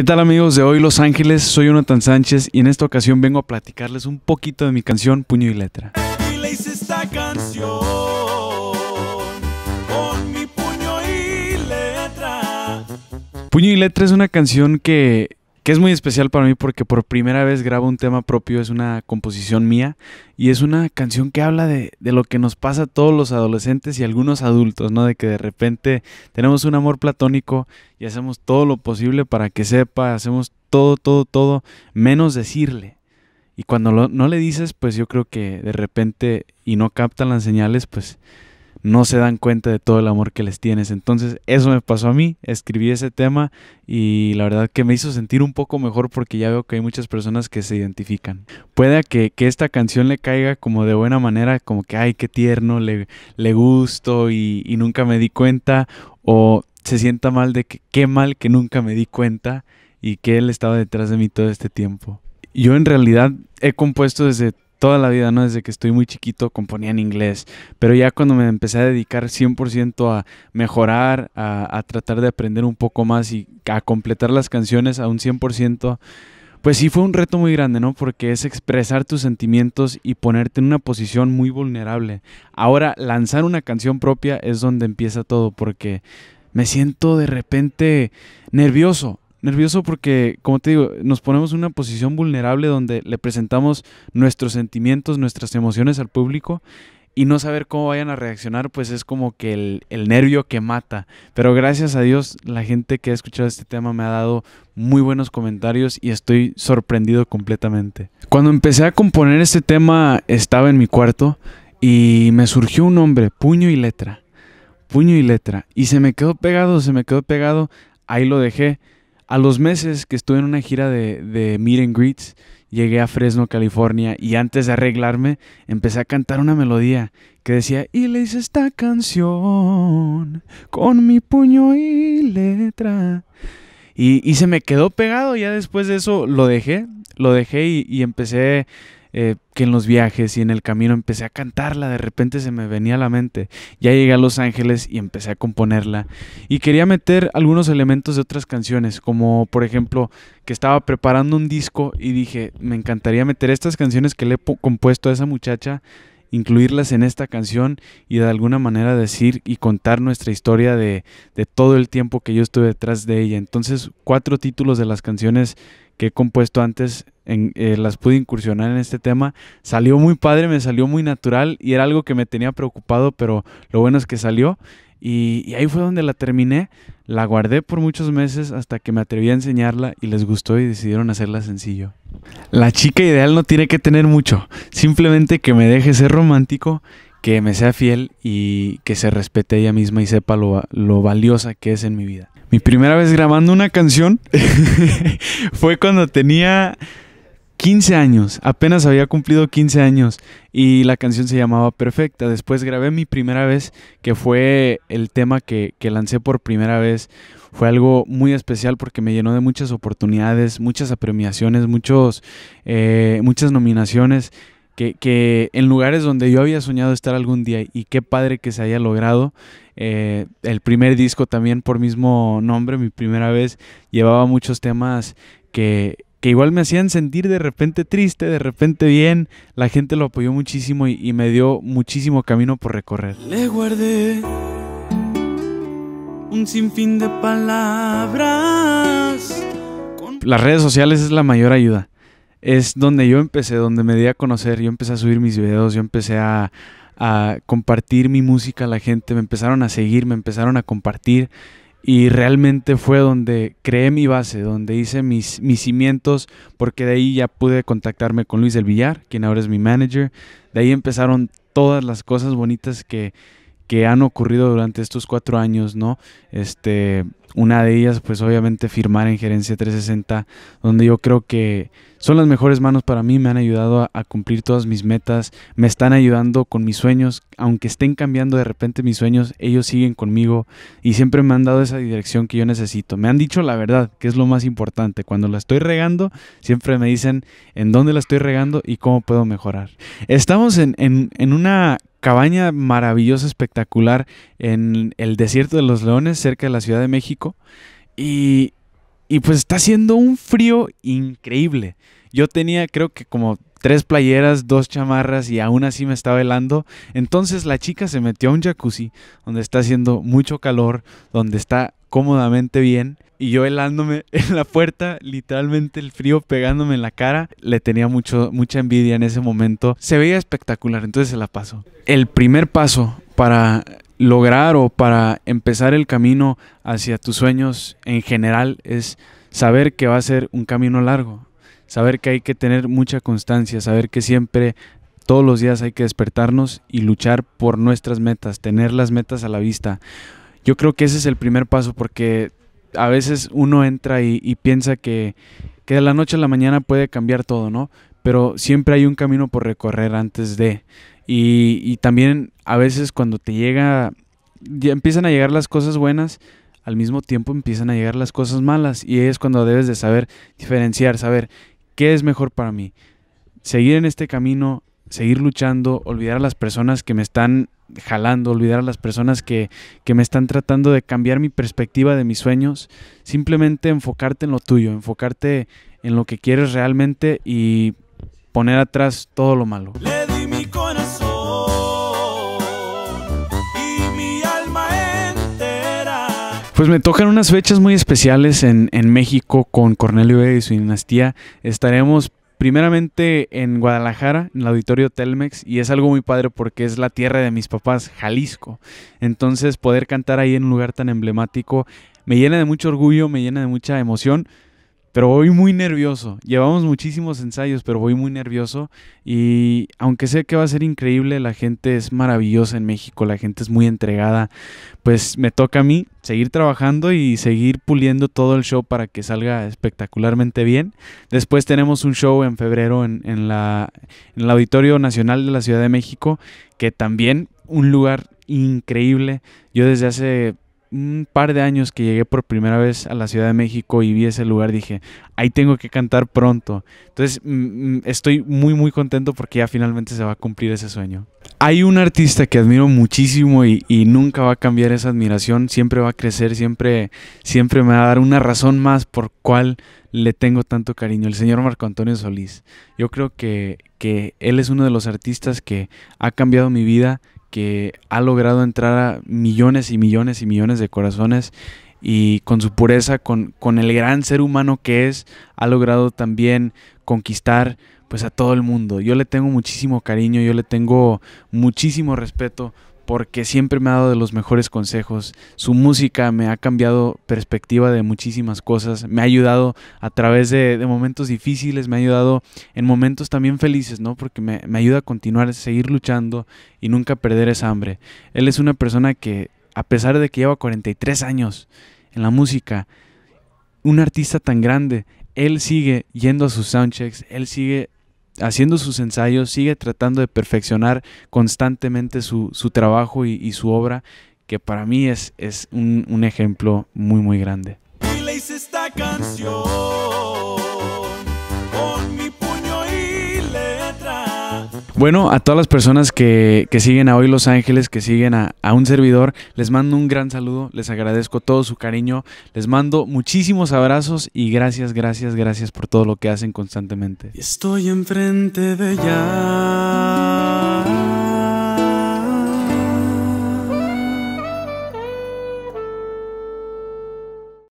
¿Qué tal amigos de hoy Los Ángeles? Soy Jonathan Sánchez y en esta ocasión vengo a platicarles un poquito de mi canción Puño y Letra. puño y Puño y Letra es una canción que es muy especial para mí porque por primera vez grabo un tema propio, es una composición mía y es una canción que habla de, lo que nos pasa a todos los adolescentes y algunos adultos, ¿no? De que de repente tenemos un amor platónico y hacemos todo lo posible para que sepa, hacemos todo, todo, todo, menos decirle. Y cuando no le dices, pues yo creo que de repente y no captan las señales, pues no se dan cuenta de todo el amor que les tienes. Entonces eso me pasó a mí, escribí ese tema y la verdad que me hizo sentir un poco mejor porque ya veo que hay muchas personas que se identifican. Puede que, esta canción le caiga como de buena manera, como que, ay, qué tierno, le, le gusto y, y nunca me di cuenta, o se sienta mal de que qué mal que nunca me di cuenta y que él estaba detrás de mí todo este tiempo. Yo en realidad he compuesto desde toda la vida, ¿no? Desde que estoy muy chiquito componía en inglés, pero ya cuando me empecé a dedicar 100% a mejorar, a, tratar de aprender un poco más y a completar las canciones a un 100%, pues sí fue un reto muy grande, ¿no? Porque es expresar tus sentimientos y ponerte en una posición muy vulnerable. Ahora, lanzar una canción propia es donde empieza todo, porque me siento de repente nervioso nervioso porque, como te digo, nos ponemos en una posición vulnerable donde le presentamos nuestros sentimientos, nuestras emociones al público y no saber cómo vayan a reaccionar, pues es como que el, nervio que mata. Pero gracias a Dios, la gente que ha escuchado este tema me ha dado muy buenos comentarios y estoy sorprendido completamente. Cuando empecé a componer este tema, estaba en mi cuarto y me surgió un nombre, puño y letra. Puño y letra. Y se me quedó pegado, se me quedó pegado. Ahí lo dejé a los meses que estuve en una gira de, meet and greets, llegué a Fresno, California, y antes de arreglarme, empecé a cantar una melodía que decía, y le hice esta canción con mi puño y letra. Y, se me quedó pegado, ya después de eso lo dejé, lo dejé y, y empecé eh, que en los viajes y en el camino empecé a cantarla, de repente se me venía a la mente. Ya llegué a Los Ángeles y empecé a componerla. Y quería meter algunos elementos de otras canciones, como por ejemplo que estaba preparando un disco y dije, me encantaría meter estas canciones que le he compuesto a esa muchacha incluirlas en esta canción y de alguna manera decir y contar nuestra historia de, de, todo el tiempo que yo estuve detrás de ella. Entonces, cuatro títulos de las canciones que he compuesto antes, en, eh, las pude incursionar en este tema. Salió muy padre, me salió muy natural y era algo que me tenía preocupado, pero lo bueno es que salió. Y, ahí fue donde la terminé, la guardé por muchos meses hasta que me atreví a enseñarla y les gustó y decidieron hacerla sencillo. La chica ideal no tiene que tener mucho, simplemente que me deje ser romántico que me sea fiel y que se respete ella misma y sepa lo, valiosa que es en mi vida. Mi primera vez grabando una canción fue cuando tenía 15 años, apenas había cumplido 15 años y la canción se llamaba Perfecta. Después grabé mi primera vez, que fue el tema que, lancé por primera vez. Fue algo muy especial porque me llenó de muchas oportunidades, muchas apremiaciones, muchos, eh, muchas nominaciones que, en lugares donde yo había soñado estar algún día y qué padre que se haya logrado. Eh, el primer disco también por mismo nombre, mi primera vez, llevaba muchos temas que, igual me hacían sentir de repente triste, de repente bien. La gente lo apoyó muchísimo y, me dio muchísimo camino por recorrer. Le guardé un sinfín de palabras. Las redes sociales es la mayor ayuda es donde yo empecé, donde me di a conocer, yo empecé a subir mis videos, yo empecé a, compartir mi música a la gente, me empezaron a seguir, me empezaron a compartir y realmente fue donde creé mi base, donde hice mis, mis cimientos, porque de ahí ya pude contactarme con Luis del Villar, quien ahora es mi manager, de ahí empezaron todas las cosas bonitas que, que han ocurrido durante estos cuatro años, ¿no? Este, una de ellas, pues obviamente firmar en Gerencia 360, donde yo creo que son las mejores manos para mí, me han ayudado a, cumplir todas mis metas, me están ayudando con mis sueños, aunque estén cambiando de repente mis sueños, ellos siguen conmigo y siempre me han dado esa dirección que yo necesito. Me han dicho la verdad, que es lo más importante. Cuando la estoy regando, siempre me dicen en dónde la estoy regando y cómo puedo mejorar. Estamos en, en, en una cabaña maravillosa, espectacular, en el desierto de los leones, cerca de la Ciudad de México. Y, y pues está haciendo un frío increíble. Yo tenía, creo que como tres playeras, dos chamarras y aún así me estaba helando. Entonces la chica se metió a un jacuzzi donde está haciendo mucho calor, donde está cómodamente bien y yo helándome en la puerta, literalmente el frío pegándome en la cara, le tenía mucho, mucha envidia en ese momento. Se veía espectacular, entonces se la pasó. El primer paso para lograr o para empezar el camino hacia tus sueños en general es saber que va a ser un camino largo saber que hay que tener mucha constancia, saber que siempre todos los días hay que despertarnos y luchar por nuestras metas, tener las metas a la vista. Yo creo que ese es el primer paso porque a veces uno entra y, piensa que, que de la noche a la mañana puede cambiar todo, ¿no? Pero siempre hay un camino por recorrer antes de. Y, también a veces cuando te llega, ya empiezan a llegar las cosas buenas, al mismo tiempo empiezan a llegar las cosas malas y es cuando debes de saber diferenciar, saber ¿Qué es mejor para mí? Seguir en este camino, seguir luchando, olvidar a las personas que me están jalando, olvidar a las personas que, que me están tratando de cambiar mi perspectiva de mis sueños, simplemente enfocarte en lo tuyo, enfocarte en lo que quieres realmente y poner atrás todo lo malo. Pues me tocan unas fechas muy especiales en, México con Cornelio y su dinastía. Estaremos primeramente en Guadalajara, en el auditorio Telmex, y es algo muy padre porque es la tierra de mis papás, Jalisco. Entonces poder cantar ahí en un lugar tan emblemático me llena de mucho orgullo, me llena de mucha emoción pero voy muy nervioso. Llevamos muchísimos ensayos, pero voy muy nervioso. Y aunque sé que va a ser increíble, la gente es maravillosa en México, la gente es muy entregada. Pues me toca a mí seguir trabajando y seguir puliendo todo el show para que salga espectacularmente bien. Después tenemos un show en febrero en, en la, el Auditorio Nacional de la Ciudad de México, que también un lugar increíble. Yo desde hace un par de años que llegué por primera vez a la Ciudad de México y vi ese lugar, dije, ahí tengo que cantar pronto. Entonces mm, mm, estoy muy muy contento porque ya finalmente se va a cumplir ese sueño. Hay un artista que admiro muchísimo y, nunca va a cambiar esa admiración, siempre va a crecer, siempre, siempre me va a dar una razón más por cuál le tengo tanto cariño, el señor Marco Antonio Solís. Yo creo que, que él es uno de los artistas que ha cambiado mi vida, que ha logrado entrar a millones y millones y millones de corazones y con su pureza, con, el gran ser humano que es, ha logrado también conquistar pues a todo el mundo. Yo le tengo muchísimo cariño, yo le tengo muchísimo respeto porque siempre me ha dado de los mejores consejos. Su música me ha cambiado perspectiva de muchísimas cosas, me ha ayudado a través de, momentos difíciles, me ha ayudado en momentos también felices, ¿no? Porque me, ayuda a continuar, a seguir luchando y nunca perder esa hambre. Él es una persona que, a pesar de que lleva 43 años en la música, un artista tan grande, él sigue yendo a sus soundchecks, él sigue haciendo sus ensayos, sigue tratando de perfeccionar constantemente su, trabajo y, su obra, que para mí es, es un, ejemplo muy, muy grande. Bueno, a todas las personas que, que siguen a Hoy Los Ángeles, que siguen a, a, un servidor, les mando un gran saludo, les agradezco todo su cariño, les mando muchísimos abrazos y gracias, gracias, gracias por todo lo que hacen constantemente. Estoy enfrente de ya.